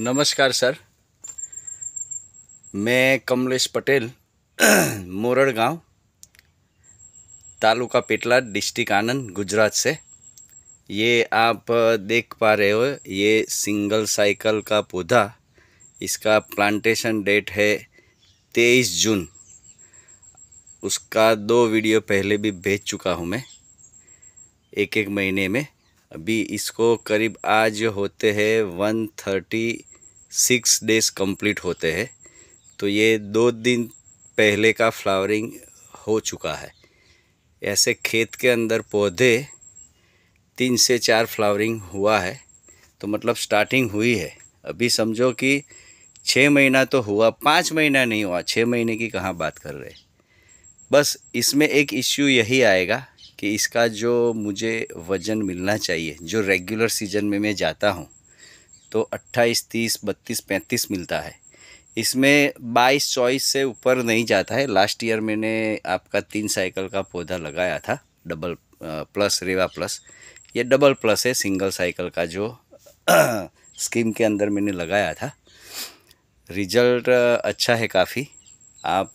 नमस्कार सर मैं कमलेश पटेल मोरड़ गांव तालुका पेटला डिस्ट्रिक्ट आनंद गुजरात से ये आप देख पा रहे हो ये सिंगल साइकिल का पौधा इसका प्लांटेशन डेट है तेईस जून उसका दो वीडियो पहले भी भेज चुका हूँ मैं एक एक महीने में अभी इसको करीब आज होते हैं one thirty six days complete होते हैं तो ये दो दिन पहले का फ्लावरिंग हो चुका है ऐसे खेत के अंदर पौधे तीन से चार फ्लावरिंग हुआ है तो मतलब स्टार्टिंग हुई है अभी समझो कि छः महीना तो हुआ पाँच महीना नहीं हुआ छः महीने की कहाँ बात कर रहे बस इसमें एक इश्यू यही आएगा कि इसका जो मुझे वज़न मिलना चाहिए जो रेगुलर सीजन में मैं जाता हूँ तो 28, 30, 32, 35 मिलता है इसमें 22 चौबीस से ऊपर नहीं जाता है लास्ट ईयर मैंने आपका तीन साइकिल का पौधा लगाया था डबल प्लस रेवा प्लस ये डबल प्लस है सिंगल साइकिल का जो स्कीम के अंदर मैंने लगाया था रिजल्ट अच्छा है काफ़ी आप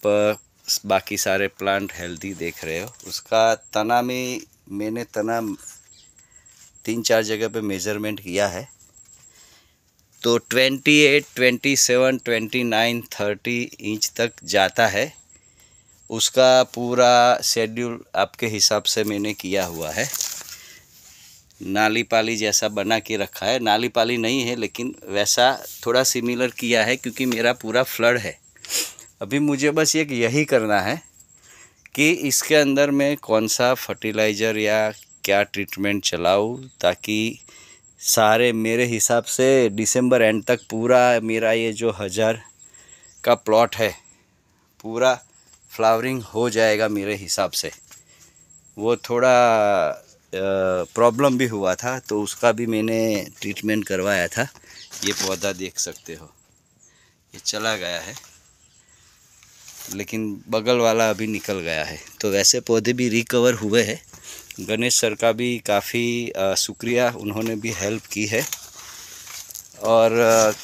बाकी सारे प्लांट हेल्दी देख रहे हो उसका तना में मैंने तना तीन चार जगह पे मेज़रमेंट किया है तो 28, 27, 29, 30 इंच तक जाता है उसका पूरा शेड्यूल आपके हिसाब से मैंने किया हुआ है नाली पाली जैसा बना के रखा है नाली पाली नहीं है लेकिन वैसा थोड़ा सिमिलर किया है क्योंकि मेरा पूरा फ्लड है अभी मुझे बस एक यही करना है कि इसके अंदर मैं कौन सा फर्टिलाइज़र या क्या ट्रीटमेंट चलाऊँ ताकि सारे मेरे हिसाब से दिसंबर एंड तक पूरा मेरा ये जो हज़ार का प्लॉट है पूरा फ्लावरिंग हो जाएगा मेरे हिसाब से वो थोड़ा प्रॉब्लम भी हुआ था तो उसका भी मैंने ट्रीटमेंट करवाया था ये पौधा देख सकते हो ये चला गया है लेकिन बगल वाला अभी निकल गया है तो वैसे पौधे भी रिकवर हुए हैं गणेश सर का भी काफ़ी शुक्रिया उन्होंने भी हेल्प की है और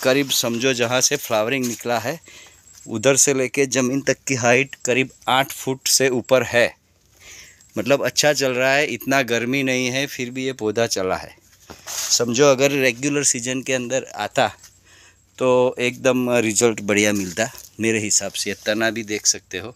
करीब समझो जहाँ से फ्लावरिंग निकला है उधर से लेके ज़मीन तक की हाइट करीब आठ फुट से ऊपर है मतलब अच्छा चल रहा है इतना गर्मी नहीं है फिर भी ये पौधा चला है समझो अगर रेगुलर सीजन के अंदर आता तो एकदम रिजल्ट बढ़िया मिलता मेरे हिसाब से तना भी देख सकते हो